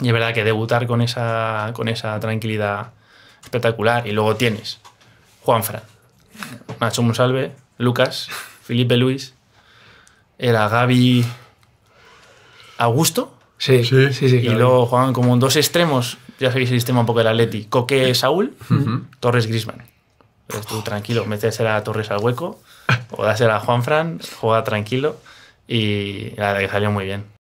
Y es verdad que debutar con esa, con esa tranquilidad espectacular. Y luego tienes Juanfran, Nacho Monsalve, Lucas, Felipe Luis, era Gaby Augusto. Sí, sí, sí. y luego jugaban como dos extremos. Ya sabéis el sistema un poco del Atleti. Coque Saúl, Torres Grisman. Pero tú tranquilo, metésela a Torres al hueco o dásela a Juanfran, juega tranquilo y la que salió muy bien.